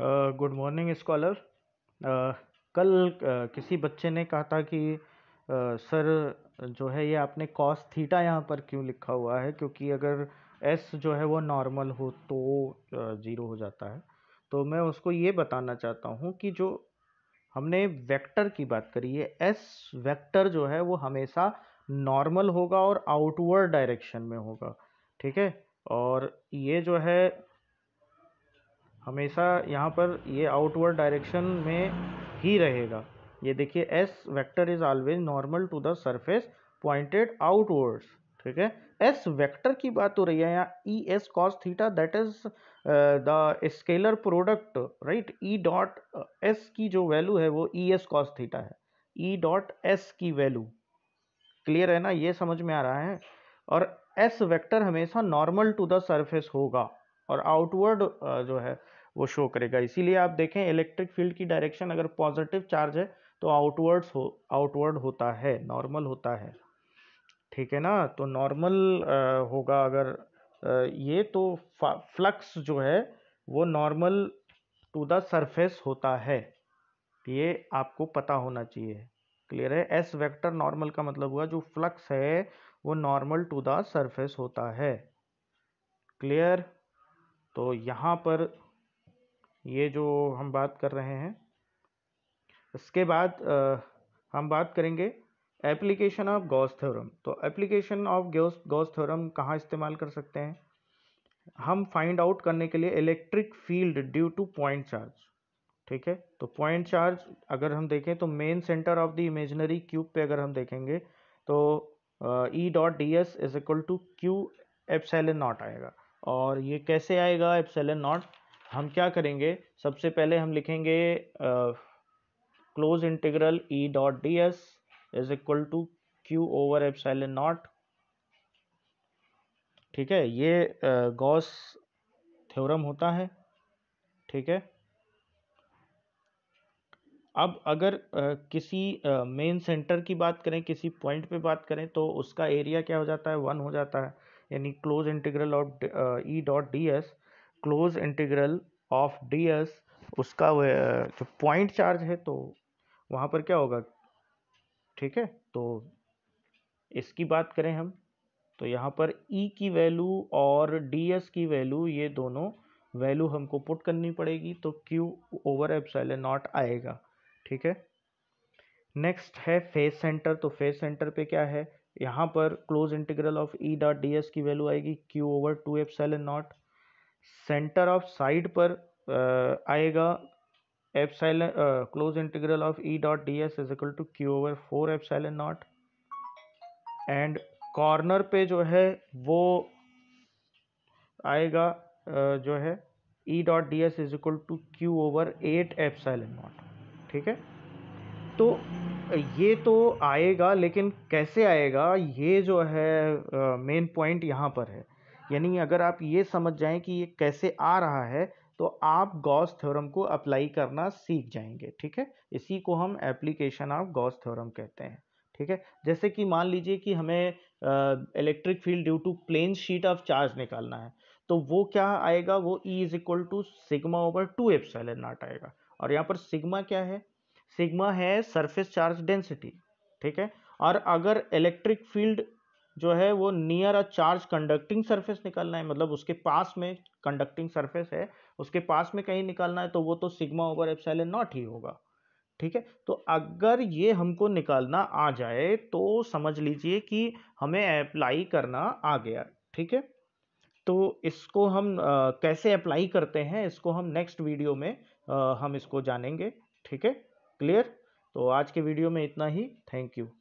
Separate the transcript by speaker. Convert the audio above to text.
Speaker 1: good morning scholar कल किसी बच्चे ने कहा था कि सर जो है ये आपने कॉस थीटा यहाँ पर क्यों लिखा हुआ है क्योंकि अगर एस जो है वो नॉर्मल हो तो ज़ीरो हो जाता है तो मैं उसको ये बताना चाहता हूँ कि जो हमने वेक्टर की बात करी है एस वेक्टर जो है वो हमेशा नॉर्मल होगा और आउटवर्ड डायरेक्शन में होगा ठीक है और ये जो है हमेशा यहाँ पर ये आउटवर्ड डायरेक्शन में ही रहेगा ये देखिए S vector is always normal to the surface pointed outwards ठीक है एस वेक्टर की बात हो रही है यहाँ E S cos theta that is the scalar product right E dot S की जो वैल्यू है वो ई एस कॉस थीटा है ई डॉट एस की वैल्यू क्लियर है ना ये समझ में आ रहा है और एस वेक्टर हमेशा नॉर्मल टू द सरफेस होगा और आउटवर्ड uh, जो है वो शो करेगा इसीलिए आप देखें इलेक्ट्रिक फील्ड की डायरेक्शन अगर पॉजिटिव चार्ज है तो आउटवर्ड्स हो आउटवर्ड होता है नॉर्मल होता है ठीक है ना तो नॉर्मल होगा अगर आ, ये तो फ्लक्स जो है वो नॉर्मल टू द सरफेस होता है ये आपको पता होना चाहिए क्लियर है एस वेक्टर नॉर्मल का मतलब हुआ जो फ्लक्स है वो नॉर्मल टू द सरफेस होता है क्लियर तो यहाँ पर ये जो हम बात कर रहे हैं इसके बाद हम बात करेंगे एप्लीकेशन ऑफ गॉस थ्योरम तो application of Gauss Gauss theorem कहाँ इस्तेमाल कर सकते हैं हम फाइंड आउट करने के लिए electric field due to point charge ठीक है तो पॉइंट चार्ज अगर हम देखें तो main centre of the imaginary cube पे अगर हम देखेंगे तो E dot D S is equal to Q epsilon naught आएगा और ये कैसे आएगा एप्सैलन नॉट हम क्या करेंगे सबसे पहले हम लिखेंगे close integral E dot D S is equal to Q over epsilon naught ठीक है ये गॉस थ्योरम होता है ठीक है अब अगर किसी मेन सेंटर की बात करें किसी पॉइंट पे बात करें तो उसका एरिया क्या हो जाता है वन हो जाता है यानी close integral of E dot D S close integral of D S उसका जो पॉइंट चार्ज है तो वहाँ पर क्या होगा ठीक है तो इसकी बात करें हम तो यहाँ पर ई e की वैल्यू और डी एस की वैल्यू ये दोनों वैल्यू हमको पुट करनी पड़ेगी तो क्यू ओवर एप्साइलन नॉट आएगा ठीक है नेक्स्ट है फेस सेंटर तो फेस सेंटर पे क्या है यहाँ पर close integral of E dot D S की वैल्यू आएगी Q over two epsilon naught centre of side पर uh, आएगा epsilon close integral of E dot D S is equal to Q over four epsilon naught and corner पे जो है वो आएगा uh, जो है E dot D S is equal to Q over eight epsilon naught ठीक है तो ये तो आएगा लेकिन कैसे आएगा ये जो है मेन पॉइंट यहाँ पर है यानी अगर आप ये समझ जाएं कि ये कैसे आ रहा है तो आप गॉस थ्योरम को अप्लाई करना सीख जाएंगे ठीक है इसी को हम एप्लीकेशन ऑफ गॉस थ्योरम कहते हैं ठीक है जैसे कि मान लीजिए कि हमें electric field due to plane sheet of charge निकालना है तो वो क्या आएगा वो E is equal to sigma over two epsilon naught आएगा और यहाँ पर सिग्मा क्या है सिग्मा है सरफेस चार्ज डेंसिटी ठीक है और अगर इलेक्ट्रिक फील्ड जो है वो near a charge conducting surface निकालना है मतलब उसके पास में कंडक्टिंग सरफेस है उसके पास में कहीं निकालना है तो वो तो सिग्मा ओवर एप्साइलन नॉट ही होगा ठीक है तो अगर ये हमको निकालना आ जाए तो समझ लीजिए कि हमें अप्लाई करना आ गया ठीक है तो इसको हम आ, कैसे अप्लाई करते हैं इसको हम नेक्स्ट वीडियो में आ, हम इसको जानेंगे ठीक है क्लियर तो आज के वीडियो में इतना ही थैंक यू